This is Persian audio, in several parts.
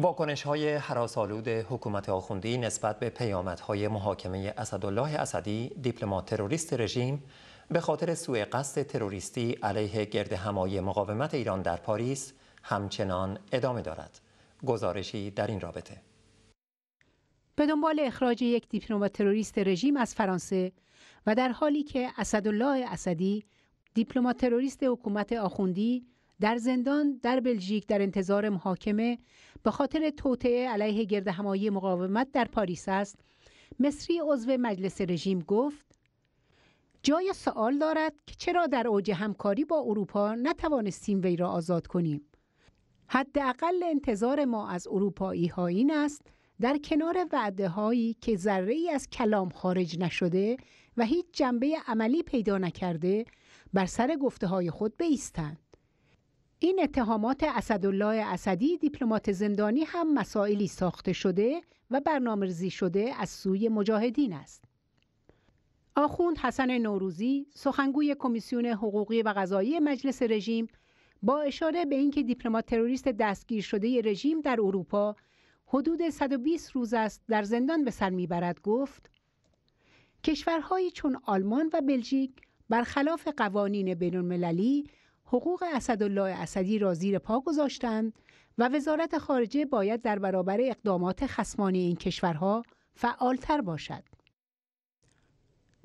واکنش های حراسالود حکومت آخوندی نسبت به های محاکمه اسدالله اسدی دیپلمات تروریست رژیم به خاطر سوء قصد تروریستی علیه گرد همای مقاومت ایران در پاریس همچنان ادامه دارد. گزارشی در این رابطه به دنبال اخراج یک دیپلمات تروریست رژیم از فرانسه و در حالی که اسدالله اسدی دیپلمات تروریست حکومت آخوندی در زندان در بلژیک در انتظار محاکمه به خاطر توطعه علیه گرد همایی مقاومت در پاریس است مصری عضو مجلس رژیم گفت جای سوال دارد که چرا در اوج همکاری با اروپا نتوانستیم وی را آزاد کنیم حداقل انتظار ما از اروپایی ها این است در کنار وعده هایی که ذره ای از کلام خارج نشده و هیچ جنبه عملی پیدا نکرده بر سر گفته های خود بیستند این اتهامات اسدالله اسدی دیپلمات زندانی هم مسائلی ساخته شده و برنامه‌ریزی شده از سوی مجاهدین است. آخوند حسن نوروزی سخنگوی کمیسیون حقوقی و قضایی مجلس رژیم با اشاره به اینکه دیپلمات تروریست دستگیر شده رژیم در اروپا حدود 120 روز است در زندان به سر میبرد گفت کشورهایی چون آلمان و بلژیک برخلاف قوانین بین حقوق اسدالله اسدی را زیر پا گذاشتند و وزارت خارجه باید در برابر اقدامات خسمانی این کشورها فعالتر باشد.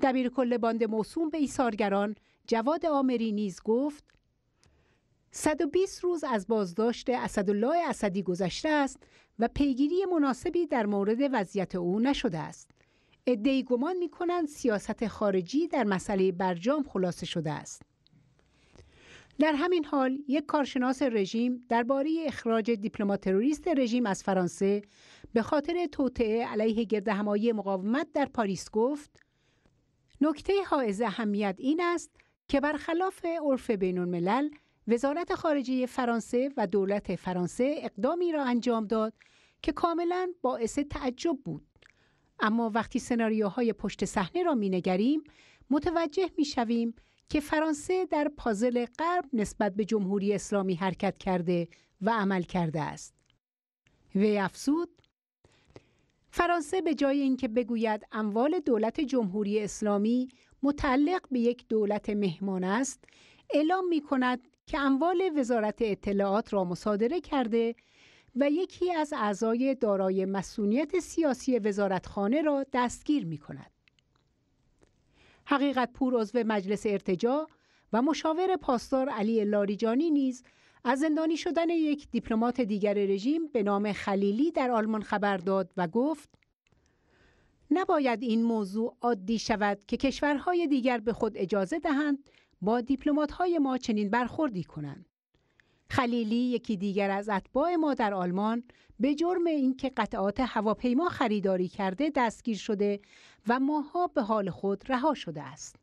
دبیر کل باند موسوم به ایثارگران جواد آمری نیز گفت 120 روز از بازداشت اسدالله اسدی گذشته است و پیگیری مناسبی در مورد وضعیت او نشده است. ادعی گمان می سیاست خارجی در مسئله برجام خلاصه شده است. در همین حال یک کارشناس رژیم درباره اخراج دیپلمات تروریست رژیم از فرانسه به خاطر توطعه علیه همایی مقاومت در پاریس گفت نکته حائز اهمیت این است که برخلاف عرف بین الملل وزارت خارجه فرانسه و دولت فرانسه اقدامی را انجام داد که کاملا باعث تعجب بود اما وقتی سناریوهای پشت صحنه را مینگریم متوجه میشویم که فرانسه در پازل غرب نسبت به جمهوری اسلامی حرکت کرده و عمل کرده است. وی افزود فرانسه به جای اینکه بگوید اموال دولت جمهوری اسلامی متعلق به یک دولت مهمان است، اعلام می کند که اموال وزارت اطلاعات را مصادره کرده و یکی از اعضای دارای مسئولیت سیاسی وزارتخانه را دستگیر می کند. حقیقت پور عضو مجلس ارتجا و مشاور پاسدار علی لاریجانی نیز از زندانی شدن یک دیپلمات دیگر رژیم به نام خلیلی در آلمان خبر داد و گفت نباید این موضوع عادی شود که کشورهای دیگر به خود اجازه دهند با دیپلمات‌های ما چنین برخوردی کنند. خلیلی یکی دیگر از اتباع ما در آلمان به جرم اینکه قطعات هواپیما خریداری کرده دستگیر شده و ماها به حال خود رها شده است.